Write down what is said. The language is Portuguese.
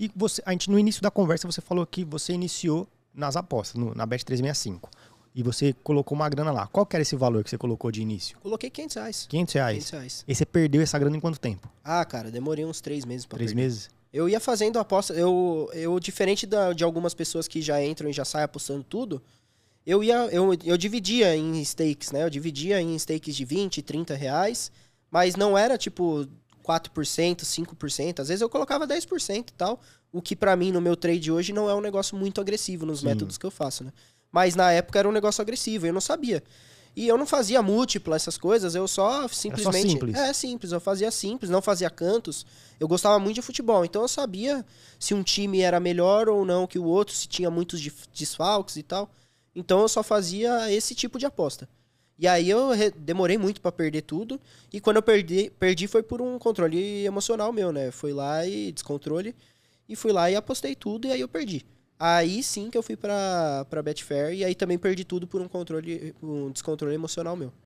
E você, a gente, no início da conversa, você falou que você iniciou nas apostas, no, na Bet365. E você colocou uma grana lá. Qual que era esse valor que você colocou de início? Coloquei 500 reais. 500 reais? 500 reais. E você perdeu essa grana em quanto tempo? Ah, cara, demorei uns três meses pra Três perder. meses? Eu ia fazendo aposta. Eu, eu diferente da, de algumas pessoas que já entram e já saem apostando tudo, eu ia. Eu, eu dividia em stakes, né? Eu dividia em stakes de 20, 30 reais. Mas não era tipo 4%, 5%, às vezes eu colocava 10% e tal, o que para mim no meu trade hoje não é um negócio muito agressivo nos Sim. métodos que eu faço, né? Mas na época era um negócio agressivo, eu não sabia. E eu não fazia múltipla essas coisas, eu só simplesmente. só simples. É, simples, eu fazia simples, não fazia cantos. Eu gostava muito de futebol, então eu sabia se um time era melhor ou não que o outro, se tinha muitos desfalques e tal. Então eu só fazia esse tipo de aposta. E aí eu demorei muito para perder tudo. E quando eu perdi, perdi foi por um controle emocional meu, né? Fui lá e descontrole. E fui lá e apostei tudo e aí eu perdi. Aí sim que eu fui pra, pra Betfair e aí também perdi tudo por um controle, um descontrole emocional meu.